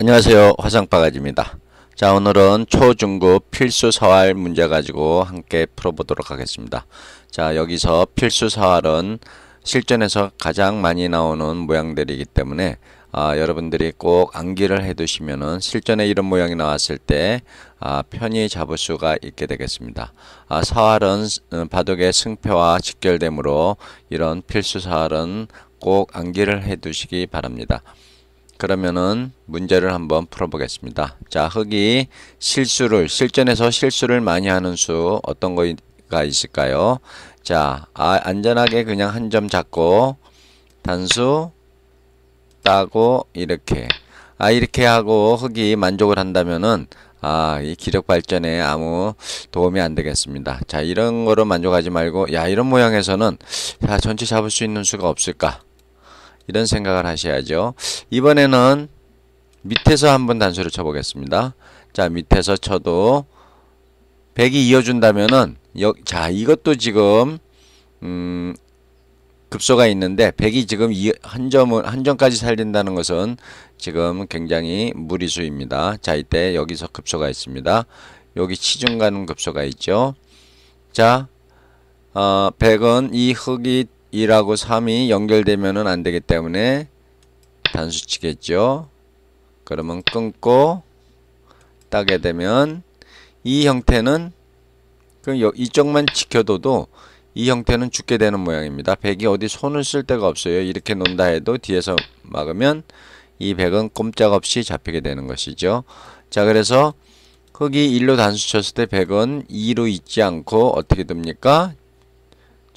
안녕하세요 화상바가지입니다 자 오늘은 초중급 필수 사활 문제 가지고 함께 풀어보도록 하겠습니다 자 여기서 필수 사활은 실전에서 가장 많이 나오는 모양들이기 때문에 아, 여러분들이 꼭 암기를 해 두시면은 실전에 이런 모양이 나왔을 때 아, 편히 잡을 수가 있게 되겠습니다 아, 사활은 음, 바둑의 승패와 직결되므로 이런 필수 사활은 꼭 암기를 해 두시기 바랍니다 그러면은 문제를 한번 풀어보겠습니다. 자, 흑이 실수를 실전에서 실수를 많이 하는 수 어떤 거가 있을까요? 자, 아, 안전하게 그냥 한 점 잡고 단수 따고 이렇게 아 이렇게 하고 흑이 만족을 한다면은 아 이 기력 발전에 아무 도움이 안 되겠습니다. 자 이런 거로 만족하지 말고 야 이런 모양에서는 야 전체 잡을 수 있는 수가 없을까? 이런 생각을 하셔야죠. 이번에는 밑에서 한번 단수를 쳐보겠습니다. 자 밑에서 쳐도 100이 이어준다면은 여, 자 이것도 지금 음, 급소가 있는데 100이 지금 이, 한점을한 점까지 살린다는 것은 지금 굉장히 무리수입니다. 자 이때 여기서 급소가 있습니다. 여기 치중 가는 급소가 있죠. 자 어, 100은 이 흙이 1하고 3이 연결되면안 되기 때문에 단수치겠죠. 그러면 끊고 따게 되면 이 형태는 그 이쪽만 지켜둬도 이 형태는 죽게 되는 모양입니다. 백이 어디 손을 쓸 데가 없어요. 이렇게 논다 해도 뒤에서 막으면 이 백은 꼼짝없이 잡히게 되는 것이죠. 자 그래서 흙이 1로 단수 쳤을 때 100은 2로 있지 않고 어떻게 됩니까?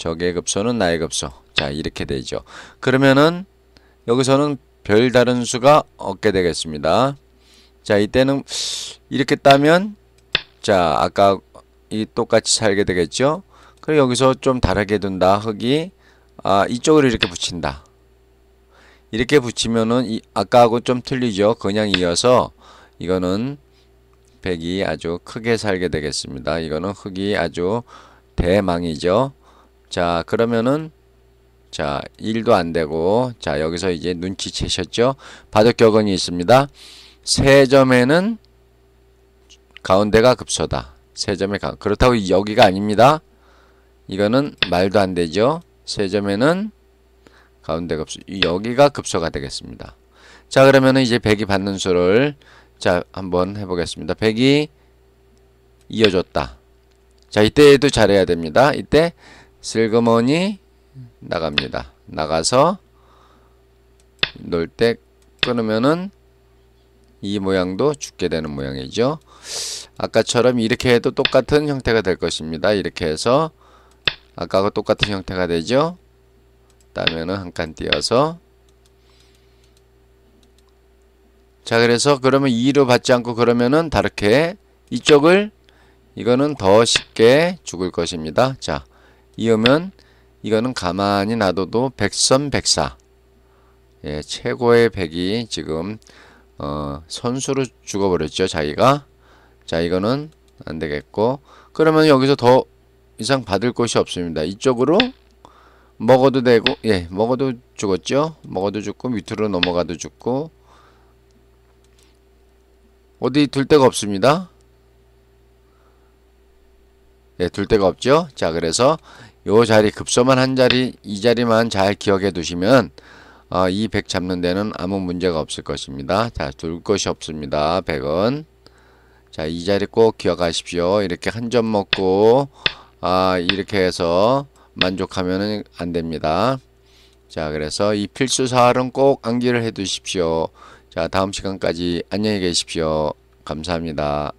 적의 급소는 나의 급소. 자, 이렇게 되죠. 그러면은 여기서는 별다른 수가 없게 되겠습니다. 자, 이때는 이렇게 따면 자, 아까 이 똑같이 살게 되겠죠. 그리고 여기서 좀 다르게 둔다. 흙이 아, 이쪽으로 이렇게 붙인다. 이렇게 붙이면은 이 아까하고 좀 틀리죠. 그냥 이어서 이거는 백이 아주 크게 살게 되겠습니다. 이거는 흙이 아주 대망이죠. 자 그러면은 자 1도 안되고 자 여기서 이제 눈치채셨죠 바둑격언이 있습니다 세 점에는 가운데가 급소다 세 점에 가 그렇다고 여기가 아닙니다 이거는 말도 안되죠 세 점에는 가운데 급소 여기가 급소가 되겠습니다 자 그러면은 이제 백이 받는 수를 자 한번 해보겠습니다 백이 이어졌다자 이때도 잘해야 됩니다 이때 슬그머니 나갑니다. 나가서 놀 때 끊으면은 이 모양도 죽게 되는 모양이죠. 아까처럼 이렇게 해도 똑같은 형태가 될 것입니다. 이렇게 해서 아까와 똑같은 형태가 되죠. 다음에는 한칸 띄어서 자 그래서 그러면 2로 받지 않고 그러면은 다르게 이쪽을 이거는 더 쉽게 죽을 것입니다. 자 이으면 이거는 가만히 놔둬도 백선백사 예, 최고의 백이 지금 어, 선수로 죽어버렸죠 자기가 자 이거는 안되겠고 그러면 여기서 더 이상 받을 곳이 없습니다 이쪽으로 먹어도 되고 예 먹어도 죽었죠 먹어도 죽고 밑으로 넘어가도 죽고 어디 둘 데가 없습니다 예, 둘 데가 없죠. 자, 그래서 요 자리 급소만 한 자리, 이 자리만 잘 기억해 두시면 어, 이100 잡는 데는 아무 문제가 없을 것입니다. 자, 둘 것이 없습니다. 100은 자, 이 자리 꼭 기억하십시오. 이렇게 한 점 먹고 아, 이렇게 해서 만족하면안 됩니다. 자, 그래서 이 필수 사항은 꼭 암기를 해 두십시오. 자, 다음 시간까지 안녕히 계십시오. 감사합니다.